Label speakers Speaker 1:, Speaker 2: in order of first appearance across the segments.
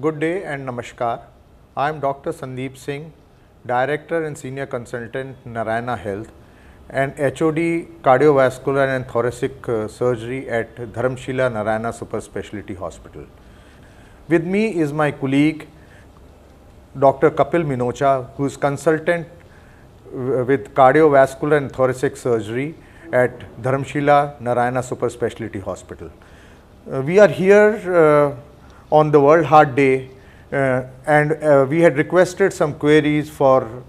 Speaker 1: Good day and namaskar. I am Dr. Sandeep Singh, Director and Senior Consultant Narayana Health and HOD Cardiovascular and Thoracic uh, Surgery at Dharamshila Narayana Super Specialty Hospital. With me is my colleague Dr. Kapil Minocha who is consultant uh, with cardiovascular and thoracic surgery at Dharamshila Narayana Super Specialty Hospital. Uh, we are here uh, on the World Heart Day uh, and uh, we had requested some queries for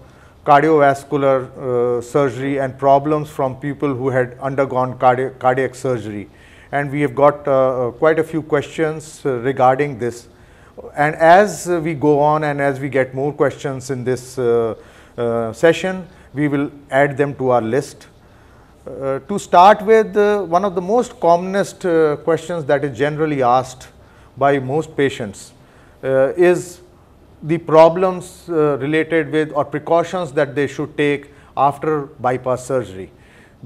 Speaker 1: cardiovascular uh, surgery and problems from people who had undergone cardi cardiac surgery. And we have got uh, uh, quite a few questions uh, regarding this. And as we go on and as we get more questions in this session, we will add them to our list. to start with, one of the most commonest questions that is generally asked by most patients uh, is the problems uh, related with or precautions that they should take after bypass surgery.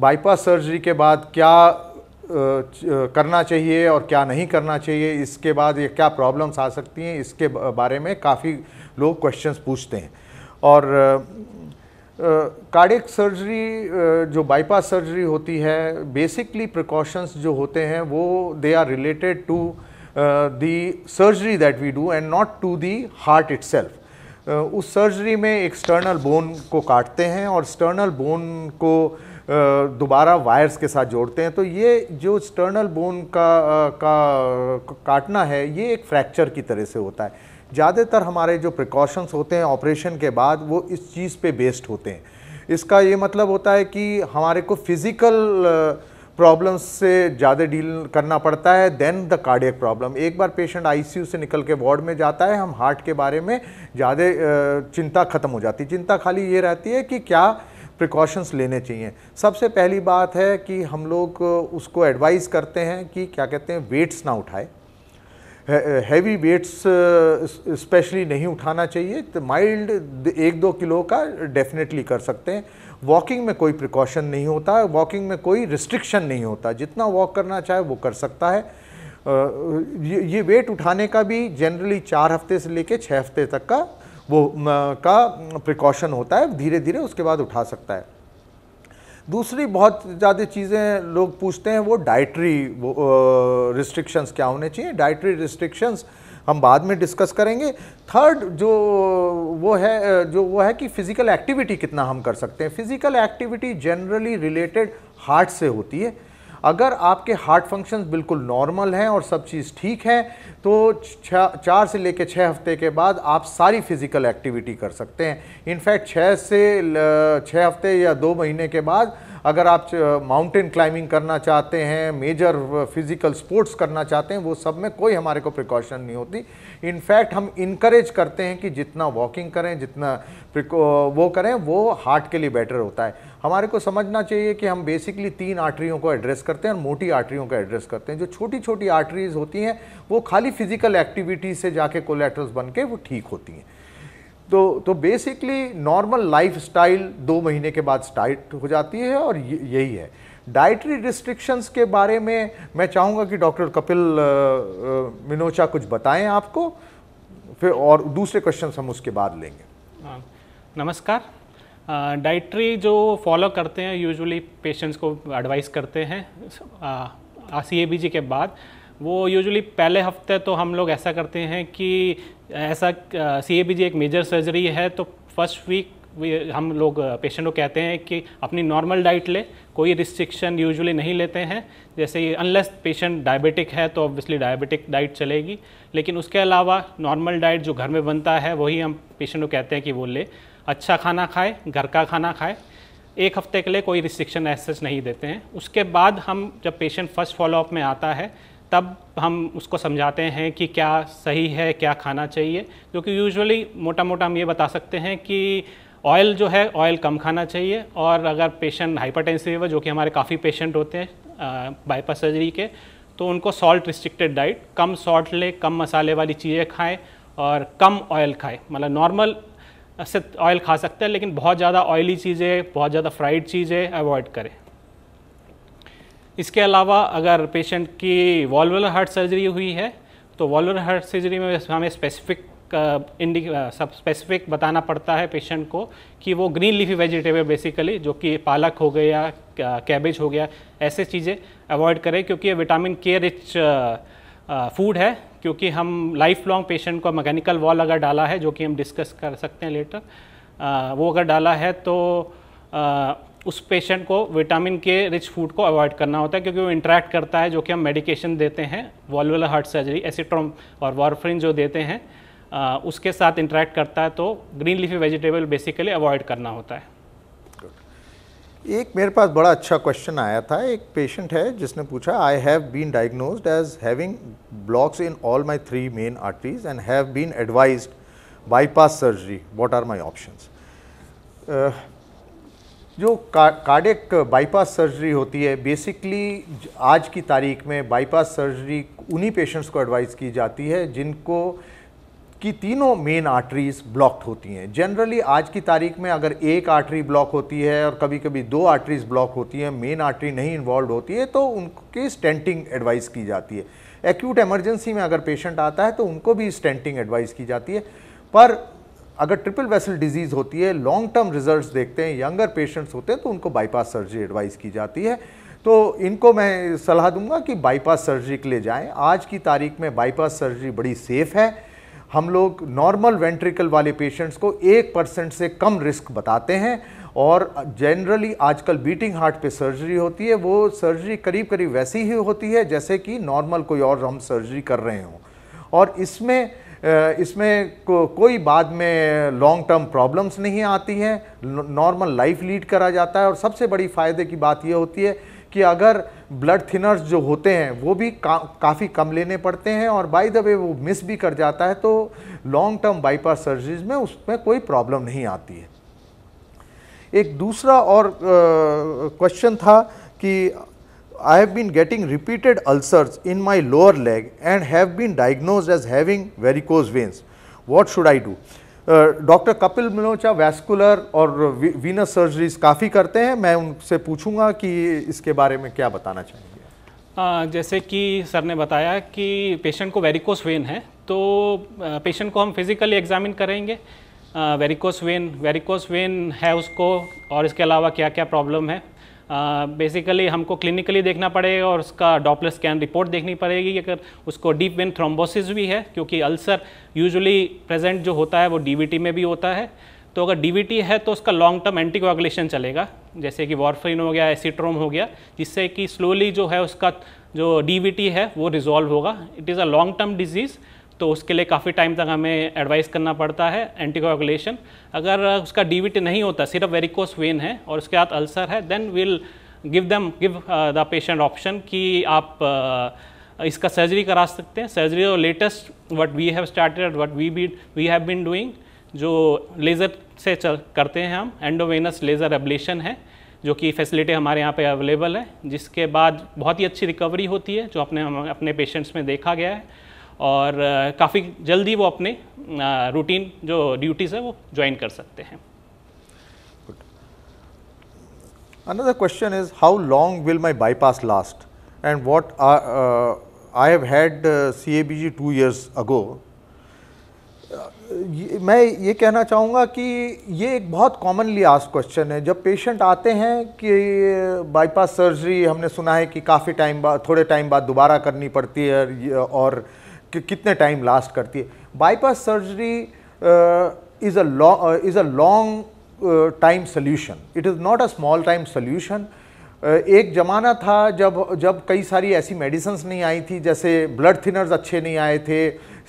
Speaker 1: bypass surgery ke के बाद uh, karna chahiye aur kya nahi karna chahiye iske baad ye kya problems aa sakti hain iske bare mein kafi log questions poochte hain aur cardiac uh, surgery uh, जो bypass surgery होती है basically precautions जो होते हैं वो they are related to Uh, the surgery that we do and not to the heart itself. Uh, उस सर्जरी में एक्सटर्नल बोन को काटते हैं और एक्सटर्नल बोन को uh, दोबारा वायर्स के साथ जोड़ते हैं तो ये जो एक्सटर्नल बोन का का काटना है ये एक फ्रैक्चर की तरह से होता है ज़्यादातर हमारे जो प्रिकॉशंस होते हैं ऑपरेशन के बाद वो इस चीज़ पे बेस्ड होते हैं इसका ये मतलब होता है कि हमारे को फिज़िकल प्रॉब्लम्स से ज़्यादा डील करना पड़ता है देन द कार्डियक प्रॉब्लम एक बार पेशेंट आईसीयू से निकल के वार्ड में जाता है हम हार्ट के बारे में ज़्यादा चिंता ख़त्म हो जाती है चिंता खाली ये रहती है कि क्या प्रिकॉशंस लेने चाहिए सबसे पहली बात है कि हम लोग उसको एडवाइस करते हैं कि क्या कहते हैं वेट्स ना उठाए हैवी वेट्स स्पेशली नहीं उठाना चाहिए तो माइल्ड एक दो किलो का डेफिनेटली कर सकते हैं वॉकिंग में कोई प्रिकॉशन नहीं होता है वॉकिंग में कोई रिस्ट्रिक्शन नहीं होता जितना वॉक करना चाहे वो कर सकता है ये, वेट उठाने का भी जनरली चार हफ्ते से लेके छः हफ्ते तक का वो का प्रिकॉशन होता है धीरे धीरे उसके बाद उठा सकता है दूसरी बहुत ज़्यादा चीज़ें लोग पूछते हैं वो डाइटरी रिस्ट्रिक्शंस क्या होने चाहिए डाइटरी रिस्ट्रिक्शंस हम बाद में डिस्कस करेंगे थर्ड जो वो है जो वो है कि फ़िज़िकल एक्टिविटी कितना हम कर सकते हैं physical activity generally related heart से होती है अगर आपके हार्ट फंक्शंस बिल्कुल नॉर्मल हैं और सब चीज़ ठीक है तो चार से लेकर छः हफ्ते के बाद आप सारी फिज़िकल एक्टिविटी कर सकते हैं इनफैक्ट छः से छः हफ्ते या दो महीने के बाद अगर आप माउंटेन क्लाइंबिंग करना चाहते हैं मेजर फिजिकल स्पोर्ट्स करना चाहते हैं वो सब में कोई हमारे को प्रिकॉशन नहीं होती इनफैक्ट हम इनक्रेज करते हैं कि जितना वॉकिंग करें जितना uh, वो करें वो हार्ट के लिए बेटर होता है हमारे को समझना चाहिए कि हम बेसिकली तीन आर्टरीयों को एड्रेस करते हैं और मोटी आर्टरीयों को एड्रेस करते हैं जो छोटी छोटी आर्टरीज होती हैं वो खाली फिजिकल एक्टिविटी से जाके कोलेट्रल्स बन के वो ठीक होती हैं तो तो बेसिकली नॉर्मल लाइफस्टाइल दो महीने के बाद स्टार्ट हो जाती है और यही है डाइटरी रिस्ट्रिक्शंस के बारे में मैं चाहूँगा कि डॉक्टर कपिल मिनोचा कुछ बताएं आपको फिर और दूसरे क्वेश्चन हम उसके बाद लेंगे
Speaker 2: हाँ, नमस्कार डाइटरी जो फॉलो करते हैं यूजुअली पेशेंट्स को एडवाइस करते हैं आ सी के बाद वो यूजुअली पहले हफ्ते तो हम लोग ऐसा करते हैं कि ऐसा सी ए एक मेजर सर्जरी है तो फर्स्ट वीक हम लोग पेशेंट को कहते हैं कि अपनी नॉर्मल डाइट ले कोई रिस्ट्रिक्शन यूजुअली नहीं लेते हैं जैसे अनलेस पेशेंट डायबिटिक है तो ऑब्वियसली डायबिटिक डाइट चलेगी लेकिन उसके अलावा नॉर्मल डाइट जो घर में बनता है वही हम पेशेंट को कहते हैं कि वो ले अच्छा खाना खाए घर का खाना खाए एक हफ्ते के लिए कोई रिस्ट्रिक्शन ऐसे नहीं देते हैं उसके बाद हम जब पेशेंट फर्स्ट फॉलोअप में आता है तब हम उसको समझाते हैं कि क्या सही है क्या खाना चाहिए जो कि यूजुअली मोटा मोटा हम ये बता सकते हैं कि ऑयल जो है ऑयल कम खाना चाहिए और अगर पेशेंट हाइपरटेंसिव है जो कि हमारे काफ़ी पेशेंट होते हैं बाईपास सर्जरी के तो उनको सॉल्ट रिस्ट्रिक्टेड डाइट कम सॉल्ट ले कम मसाले वाली चीज़ें खाएँ और कम ऑयल खाएँ मतलब नॉर्मल से ऑयल खा सकते हैं लेकिन बहुत ज़्यादा ऑयली चीज़ें बहुत ज़्यादा फ्राइड चीज़ें अवॉइड करें इसके अलावा अगर पेशेंट की वॉल्वर हार्ट सर्जरी हुई है तो वॉल्वर हार्ट सर्जरी में हमें स्पेसिफिक इंडिक uh, uh, सब स्पेसिफिक बताना पड़ता है पेशेंट को कि वो ग्रीन लीफी वेजिटेबल बेसिकली जो कि पालक हो गया कैबेज uh, हो गया ऐसे चीज़ें अवॉइड करें क्योंकि ये विटामिन के रिच फूड है क्योंकि हम लाइफ लॉन्ग पेशेंट को मैकेनिकल वॉल अगर डाला है जो कि हम डिस्कस कर सकते हैं लेटर आ, वो अगर डाला है तो आ, उस पेशेंट को विटामिन के रिच फूड को अवॉइड करना होता है क्योंकि वो इंट्रैक्ट करता है जो कि हम मेडिकेशन देते हैं वॉल्वुलर हार्ट सर्जरी एसिट्रोम और वारफ्रिन जो देते हैं आ, उसके साथ इंट्रैक्ट करता है तो green leafy vegetable basically avoid करना होता है
Speaker 1: एक मेरे पास बड़ा अच्छा क्वेश्चन आया था एक पेशेंट है जिसने पूछा I have been diagnose as having blocks in all my three main arteries and have been advise bypass surgery what are my option जो कार्डिक बाईपास सर्जरी होती है बेसिकली आज की तारीख में बाईपास सर्जरी उन्हीं पेशेंट्स को एडवाइस की जाती है जिनको की तीनों मेन आर्टरीज ब्लॉक्ड होती हैं जनरली आज की तारीख में अगर एक आर्टरी ब्लॉक होती है और कभी कभी दो आर्टरीज ब्लॉक होती हैं मेन आर्टरी नहीं इन्वॉल्व होती है तो उनके स्टेंटिंग एडवाइस की जाती है एक्यूट एमरजेंसी में अगर पेशेंट आता है तो उनको भी स्टेंटिंग एडवाइस की जाती है पर अगर ट्रिपल वेसल डिजीज़ होती है लॉन्ग टर्म रिजल्ट्स देखते हैं यंगर पेशेंट्स होते हैं तो उनको बाईपास सर्जरी एडवाइस की जाती है तो इनको मैं सलाह दूंगा कि बाईपास सर्जरी के लिए जाएं आज की तारीख में बाईपास सर्जरी बड़ी सेफ़ है हम लोग नॉर्मल वेंट्रिकल वाले पेशेंट्स को एक परसेंट से कम रिस्क बताते हैं और जनरली आजकल बीटिंग हार्ट पे सर्जरी होती है वो सर्जरी करीब करीब वैसी ही होती है जैसे कि नॉर्मल कोई और हम सर्जरी कर रहे हों और इसमें इसमें को, कोई बाद में लॉन्ग टर्म प्रॉब्लम्स नहीं आती हैं नॉर्मल लाइफ लीड करा जाता है और सबसे बड़ी फ़ायदे की बात यह होती है कि अगर ब्लड थिनर्स जो होते हैं वो भी का, काफ़ी कम लेने पड़ते हैं और बाई द वे वो मिस भी कर जाता है तो लॉन्ग टर्म बाईपास सर्जरीज में उसमें कोई प्रॉब्लम नहीं आती है एक दूसरा और क्वेश्चन था कि I have been getting repeated ulcers in my lower leg and have been diagnosed as having varicose veins. What should I do? Uh, doctor Kapil Manocha vascular और वीनस सर्जरीज काफ़ी करते हैं मैं उनसे पूछूंगा कि इसके बारे में क्या बताना
Speaker 2: चाहेंगे जैसे कि सर ने बताया कि पेशेंट को वेरिकोस वेन है तो पेशेंट को हम फिज़िकली एग्जामिन करेंगे वेरिकोस वेन वेरिकोस वेन है उसको और इसके अलावा क्या क्या प्रॉब्लम है बेसिकली हमको क्लिनिकली देखना पड़ेगा और उसका डॉपलर स्कैन रिपोर्ट देखनी पड़ेगी अगर उसको डीप वेन थ्रोम्बोसिस भी है क्योंकि अल्सर यूजुअली प्रेजेंट जो होता है वो डीवीटी में भी होता है तो अगर डीवीटी है तो उसका लॉन्ग टर्म एंटीकोगुलेशन चलेगा जैसे कि वॉरफिन हो गया एसीट्रोम हो गया जिससे कि स्लोली जो है उसका जो डी है वो रिजॉल्व होगा it is a long term disease तो उसके लिए काफ़ी टाइम तक हमें एडवाइस करना पड़ता है एंटीकोगुलेशन अगर उसका डी नहीं होता सिर्फ वेरिकोस वेन है और उसके बाद अल्सर है then will give them give the patient option कि आप uh, इसका सर्जरी करा सकते हैं सर्जरी और latest what we have started what we be we have been doing जो लेज़र से चल करते हैं हम एंडोवेनस लेज़र एबलेशन है जो कि फैसिलिटी हमारे यहाँ पे अवेलेबल है जिसके बाद बहुत ही अच्छी रिकवरी होती है जो अपने अपने पेशेंट्स में देखा गया है और काफ़ी जल्दी वो अपने रूटीन जो ड्यूटीज़ है वो ज्वाइन कर सकते हैं
Speaker 1: Another question is how long will my bypass last and what are, uh, uh, I have had uh, CABG two years
Speaker 2: ago uh,
Speaker 1: मैं ये कहना चाहूँगा कि ये एक बहुत कॉमनली आज क्वेश्चन है जब पेशेंट आते हैं कि बाईपास सर्जरी हमने सुना है कि काफ़ी टाइम बाद थोड़े टाइम बाद दोबारा करनी पड़ती है और कि कितने टाइम लास्ट करती है bypass surgery is a is a long time solution it is not a small time solution एक ज़माना था जब जब कई सारी ऐसी मेडिसन्स नहीं आई थी जैसे ब्लड थिनर्स अच्छे नहीं आए थे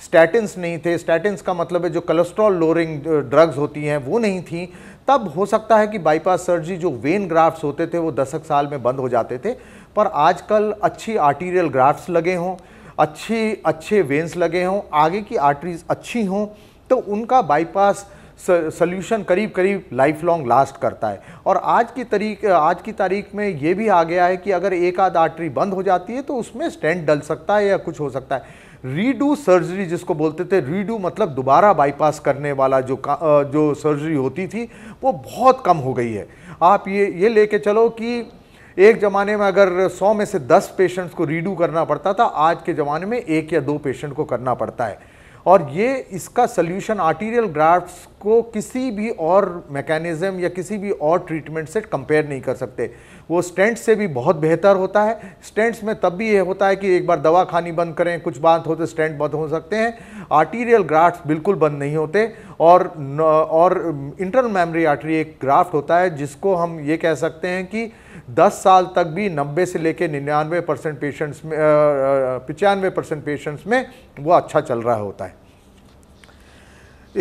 Speaker 1: स्टैटिनस नहीं थे स्टैटिनस का मतलब है जो कोलेस्ट्रॉल लोअरिंग ड्रग्स होती हैं वो नहीं थी तब हो सकता है कि बाईपास सर्जरी जो वेन ग्राफ्ट्स होते थे वो दशक साल में बंद हो जाते थे पर आजकल अच्छी आर्टीरियल ग्राफ्ट्स लगे हों अच्छे अच्छे वेंस लगे हों आगे की आर्टरीज अच्छी हों तो उनका बाईपास सोल्यूशन करीब करीब लाइफ लॉन्ग लास्ट करता है और आज की तरीक आज की तारीख में ये भी आ गया है कि अगर एक आध आर्टरी बंद हो जाती है तो उसमें स्टेंट डल सकता है या कुछ हो सकता है रीडू सर्जरी जिसको बोलते थे रीडू मतलब दोबारा बाईपास करने वाला जो का, जो सर्जरी होती थी वो बहुत कम हो गई है आप ये ये लेके चलो कि एक ज़माने में अगर 100 में से 10 पेशेंट्स को रीडू करना पड़ता था आज के ज़माने में एक या दो पेशेंट को करना पड़ता है और ये इसका सोल्यूशन आर्टीरियल ग्राफ्ट को किसी भी और मैकेनिज़्म या किसी भी और ट्रीटमेंट से कंपेयर नहीं कर सकते वो स्टेंट्स से भी बहुत बेहतर होता है स्टेंट्स में तब भी ये होता है कि एक बार दवा खानी बंद करें कुछ बात हो तो स्टेंट बंद हो सकते हैं आर्टीरियल ग्राफ्ट बिल्कुल बंद नहीं होते और और इंटरनल मेमोरी आर्टरी एक ग्राफ्ट होता है जिसको हम ये कह सकते हैं कि 10 साल तक भी 90 से लेकर निन्यानवे परसेंट पेशेंट्स में पचानवे परसेंट पेशेंट्स में वो अच्छा चल रहा होता है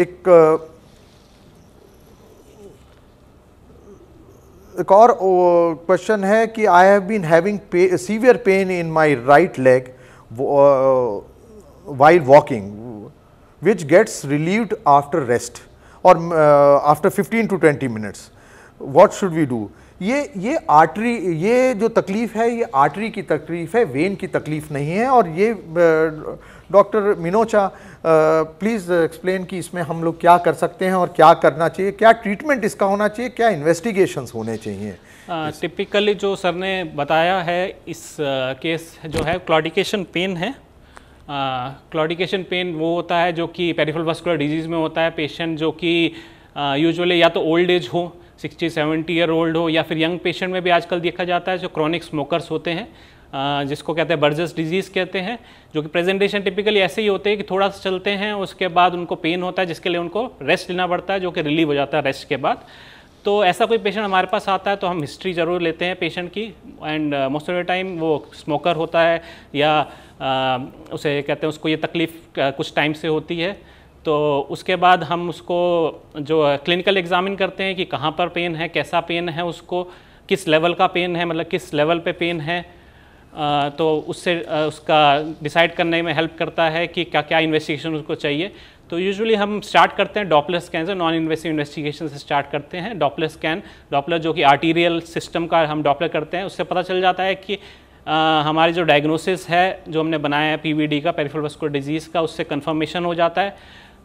Speaker 1: एक एक और क्वेश्चन है कि I have been having severe pain in my right leg while walking which gets relieved after rest और after 15 to 20 minutes what should we do ये ये आर्टरी ये जो तकलीफ़ है ये आर्टरी की तकलीफ़ है वेन की तकलीफ़ नहीं है और ये डॉक्टर मिनोचा प्लीज़ एक्सप्लेन कि इसमें हम लोग क्या कर सकते हैं और क्या करना चाहिए क्या ट्रीटमेंट इसका होना चाहिए क्या इन्वेस्टिगेशंस होने चाहिए
Speaker 2: टिपिकली जो सर ने बताया है इस केस जो है क्लॉडिकेशन पेन है क्लॉडिकेशन पेन वो होता है जो कि पेरिफल वस्कुलर डिजीज़ में होता है पेशेंट जो कि यूजली या तो ओल्ड एज हो सिक्सटी सेवेंटी ईयर ओल्ड हो या फिर यंग पेशेंट में भी आजकल देखा जाता है जो क्रॉनिक स्मोकर्स होते हैं जिसको कहते हैं बर्जस डिजीज़ कहते हैं जो कि प्रेजेंटेशन टिपिकली ऐसे ही होते हैं कि थोड़ा सा चलते हैं उसके बाद उनको पेन होता है जिसके लिए उनको रेस्ट लेना पड़ता है जो कि रिलीव हो जाता है रेस्ट के बाद तो ऐसा कोई पेशेंट हमारे पास आता है तो हम हिस्ट्री ज़रूर लेते हैं पेशेंट की and most of the time वो स्मोकर होता है या uh, उसे कहते हैं उसको ये तकलीफ़ uh, कुछ टाइम से होती है तो उसके बाद हम उसको जो क्लिनिकल एग्जामिन करते हैं कि कहाँ पर पेन है कैसा पेन है उसको किस लेवल का पेन है मतलब किस लेवल पे पेन है तो उससे उसका डिसाइड करने में हेल्प करता है कि क्या क्या इन्वेस्टिगेशन उसको चाहिए तो यूजुअली हम स्टार्ट करते हैं डॉपलर स्कैन से नॉन इन्वेस्टिव इन्वेस्टिगेशन से स्टार्ट करते हैं डॉपलर स्कैन डॉपलर जो कि आर्टीरियल सिस्टम का हम डॉपलर करते हैं उससे पता चल जाता है कि आ, हमारी जो डायग्नोसिस है जो हमने बनाया है पी का पेरिफेरल डिजीज़ का उससे कन्फर्मेशन हो जाता है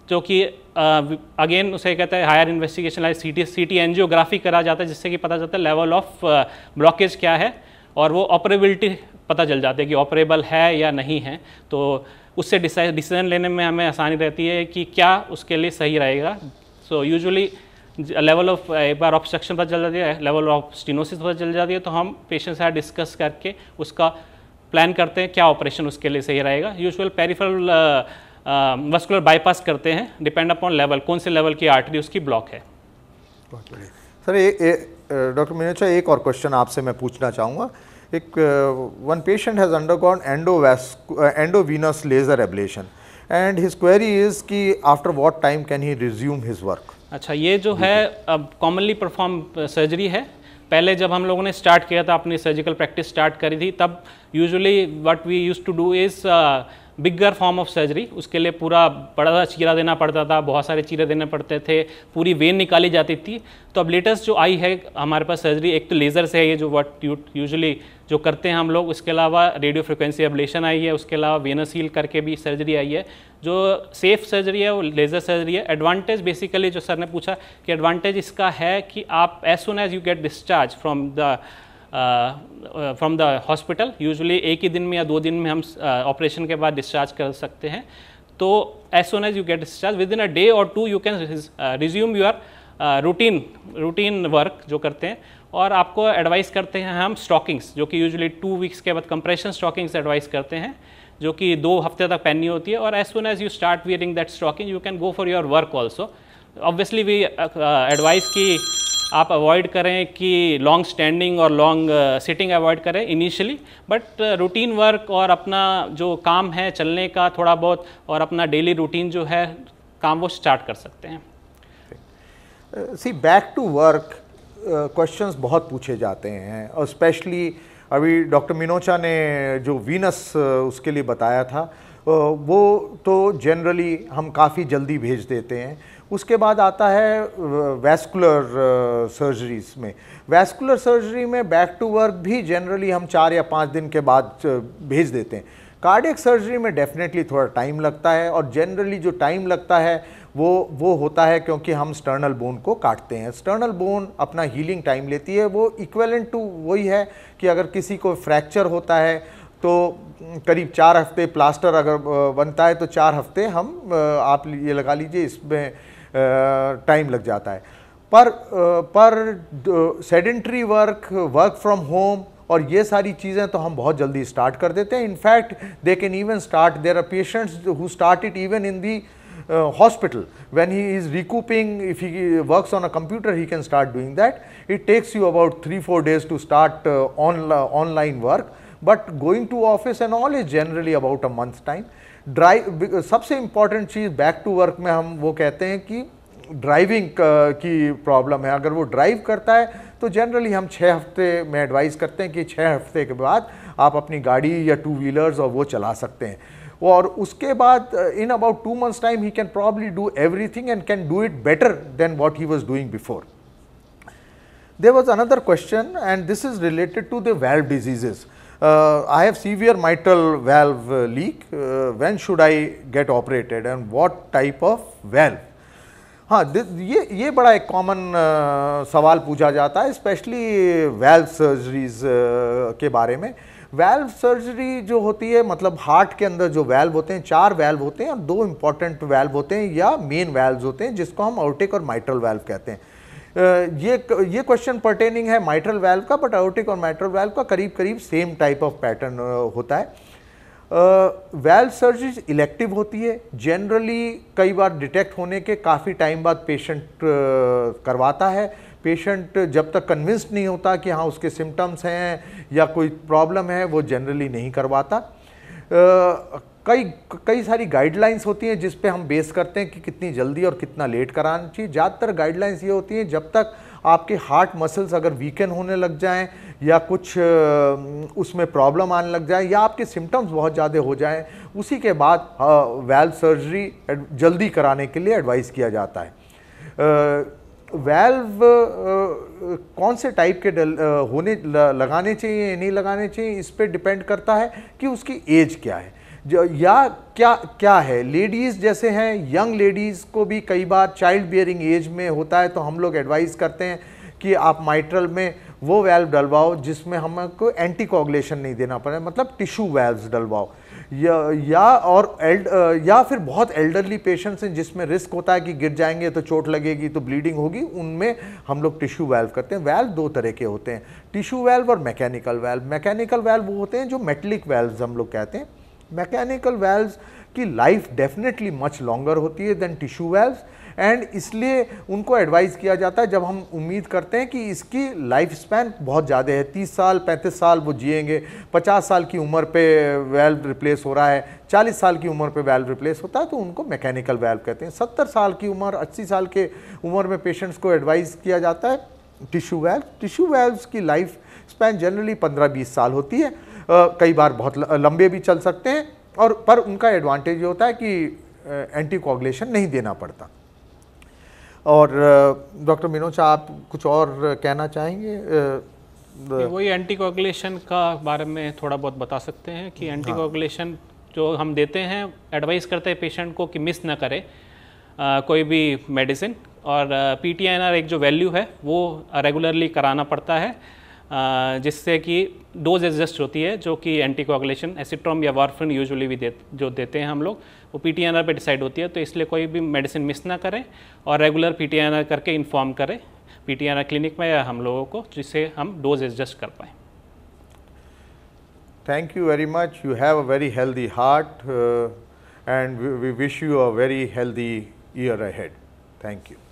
Speaker 2: जो कि अगेन उसे कहते हैं higher investigation like C T C T angiography करा जाता है जिससे कि पता चलता है लेवल ऑफ ब्लॉकेज क्या है और वो ऑपरेबिलिटी पता चल जाती है कि ऑपरेबल है या नहीं है तो उससे डिसीजन लेने में हमें आसानी रहती है कि क्या उसके लिए सही रहेगा सो यूजुअली लेवल ऑफ एक बार ऑब्स्ट्रक्शन पता चल जाती है लेवल ऑफ स्टिनोसिस पता चल जाती है तो हम पेशेंट से डिस्कस करके उसका प्लान करते हैं क्या ऑपरेशन उसके लिए सही रहेगा यूजुअल पेरिफेरल वस्कुलर बाईपास करते हैं डिपेंड अपॉन लेवल कौन से लेवल की आर्टरी उसकी ब्लॉक है
Speaker 1: सर एक डॉक्टर मिनोचा एक और क्वेश्चन आपसे मैं पूछना चाहूँगा एक one patient has undergone endovenous laser ablation and his query is कि after what time can he resume his work
Speaker 2: अच्छा ये जो है अब कॉमनली परफॉर्म सर्जरी है पहले जब हम लोगों ने स्टार्ट किया था अपनी सर्जिकल प्रैक्टिस स्टार्ट करी थी तब usually what we used to do is bigger form of surgery उसके लिए पूरा बड़ा सा चीरा देना पड़ता था बहुत सारे चीरे देने पड़ते थे पूरी वेन निकाली जाती थी तो अब लेटेस्ट जो आई है हमारे पास सर्जरी एक तो लेज़र से है ये जो वट यूजली जो करते हैं हम लोग उसके अलावा रेडियो फ्रिक्वेंसी एबलेशन आई है उसके अलावा वेनस हील करके भी सर्जरी आई है जो सेफ सर्जरी है वो लेज़र सर्जरी है एडवांटेज बेसिकली जो सर ने पूछा कि एडवांटेज इसका है कि आप as soon as you get discharge from the from the hospital usually एक ही दिन में या दो दिन में हम ऑपरेशन uh, के बाद डिस्चार्ज कर सकते हैं तो as soon as you get discharge within a day और to you can resume your routine routine work जो करते हैं और आपको एडवाइस करते हैं हम स्टॉकिंग्स जो कि यूजुअली टू वीक्स के बाद कंप्रेशन स्टॉकिंग्स एडवाइस करते हैं जो कि दो हफ्ते तक पहननी होती है और as soon as you start wearing that stocking you can go for your work also obviously we advise की आप अवॉइड करें कि लॉन्ग स्टैंडिंग और लॉन्ग सिटिंग अवॉइड करें इनिशियली बट रूटीन वर्क और अपना जो काम है चलने का थोड़ा बहुत और अपना डेली रूटीन जो है काम वो स्टार्ट कर सकते
Speaker 1: हैं see back to work questions बहुत पूछे जाते हैं और स्पेशली अभी डॉक्टर मिनोचा ने जो वीनस uh, उसके लिए बताया था uh, वो तो जनरली हम काफ़ी जल्दी भेज देते हैं उसके बाद आता है वैस्कुलर सर्जरीज में वैस्कुलर सर्जरी में बैक टू वर्क भी जनरली हम चार या पाँच दिन के बाद भेज देते हैं कार्डियक सर्जरी में डेफिनेटली थोड़ा टाइम लगता है और जनरली जो टाइम लगता है वो वो होता है क्योंकि हम स्टर्नल बोन को काटते हैं स्टर्नल बोन अपना हीलिंग टाइम लेती है वो इक्वेलेंट टू वही है कि अगर किसी को फ्रैक्चर होता है तो करीब चार हफ्ते प्लास्टर अगर बनता है तो चार हफ्ते हम आप ये लगा लीजिए इसमें टाइम लग जाता है पर पर sedentary work work from home और ये सारी चीज़ें तो हम बहुत जल्दी स्टार्ट कर देते हैं in fact they can even start there are patients who start it even in the hospital when he is recouping if he works on a computer he can start doing that it takes you about three four days to start online work but going to office and all is generally about a month time drive सबसे important चीज़ back to work में हम वो कहते हैं कि driving uh, की problem है अगर वो ड्राइव करता है तो जनरली हम छः हफ्ते में एडवाइस करते हैं कि छः हफ्ते के बाद आप अपनी गाड़ी या टू व्हीलर्स और वो चला सकते हैं और उसके बाद in about two months time he can probably do everything and can do it better than what he was doing before there was another question and this is related to the valve diseases uh, I have severe mitral valve uh, leak, uh, when should I get operated and what type of valve? हाँ ये ये बड़ा एक common uh, सवाल पूछा जाता है specially valve surgeries के बारे में वेल्व सर्जरी जो होती है मतलब हार्ट के अंदर जो वेल्व होते हैं चार वेल्व होते हैं और दो इम्पॉर्टेंट वेल्व होते हैं या मेन वेल्व होते हैं जिसको हम आउटेक और माइट्रल वेल्व कहते हैं ये ये क्वेश्चन पर्टेनिंग है माइट्रल वैल्व का बट आउटिक और माइट्रल वैल्व का करीब करीब सेम टाइप ऑफ पैटर्न होता है वेल्व सर्जरी इलेक्टिव होती है जनरली कई बार डिटेक्ट होने के काफ़ी टाइम बाद पेशेंट uh, करवाता है पेशेंट जब तक कन्विंस्ड नहीं होता कि हाँ उसके सिम्टम्स हैं या कोई प्रॉब्लम है वो जनरली नहीं करवाता uh, कई कई सारी गाइडलाइंस होती हैं जिस पे हम बेस करते हैं कि कितनी जल्दी और कितना लेट कराना चाहिए ज़्यादातर गाइडलाइंस ये होती हैं जब तक आपके हार्ट मसल्स अगर वीकन होने लग जाएं या कुछ उसमें प्रॉब्लम आने लग जाए या आपके सिम्टम्स बहुत ज़्यादा हो जाएं उसी के बाद वेल्व सर्जरी जल्दी कराने के लिए एडवाइस किया जाता है वेल्व कौन से टाइप के डल, होने लगाने चाहिए या नहीं लगाने चाहिए इस पर डिपेंड करता है कि उसकी एज क्या है जो या क्या क्या है लेडीज़ जैसे हैं यंग लेडीज़ को भी कई बार चाइल्ड बियरिंग एज में होता है तो हम लोग एडवाइस करते हैं कि आप माइट्रल में वो वेल्व डलवाओ जिसमें हमको एंटी कोगुलेशन नहीं देना पड़े मतलब टिश्यू वेल्व्स डलवाओ या या और एल्ड या फिर बहुत एल्डरली पेशेंट्स हैं जिसमें रिस्क होता है कि गिर जाएंगे तो चोट लगेगी तो ब्लीडिंग होगी उनमें हम लोग टिश्यू वेल्व करते हैं वेल्व दो तरह के होते हैं टिश्यू वेल्व और मैकेनिकल वेल्व मैकेनिकल वेल्व वो होते हैं जो मेटलिक वेल्व हम लोग कहते हैं मैकेनिकल वेल्व्स की लाइफ डेफिनेटली मच लॉन्गर होती है देन टिश्यू वेल्व्स एंड इसलिए उनको एडवाइज़ किया जाता है जब हम उम्मीद करते हैं कि इसकी लाइफ स्पैन बहुत ज़्यादा है तीस साल पैंतीस साल वो जिएंगे पचास साल की उम्र पे वेल्व रिप्लेस हो रहा है चालीस साल की उम्र पे वेल्व रिप्लेस होता है तो उनको मैकेनिकल वेल्व कहते हैं सत्तर साल की उम्र अस्सी साल के उम्र में पेशेंट्स को एडवाइज़ किया जाता है टिश्यू वेल्व टिश्यू वेल्व्स की लाइफ स्पैन जनरली पंद्रह बीस साल होती है कई बार बहुत लंबे भी चल सकते हैं और पर उनका एडवांटेज ये होता है कि एंटी कोगलेशन नहीं देना पड़ता और डॉक्टर मिनोज आप कुछ और कहना चाहेंगे
Speaker 2: वही एंटी कोगलेशन का बारे में थोड़ा बहुत बता सकते हैं कि एंटी हाँ। कोगलेशन जो हम देते हैं एडवाइस करते हैं पेशेंट को कि मिस ना करे कोई भी मेडिसिन और पी टी एक जो वैल्यू है वो रेगुलरली कराना पड़ता है जिससे कि डोज एडजस्ट होती है जो कि एंटी कोगुलेशन एसिट्रॉम या वारफिन यूजुअली भी दे जो देते हैं हम लोग वो पी टी पे डिसाइड होती है तो इसलिए कोई भी मेडिसिन मिस ना करें और रेगुलर पी टी करके इन्फॉर्म करें पी टी क्लिनिक में या हम लोगों को जिससे हम डोज एडजस्ट कर पाएँ
Speaker 1: thank you very much you have a very healthy heart and we wish you a very healthy year healthy year ahead.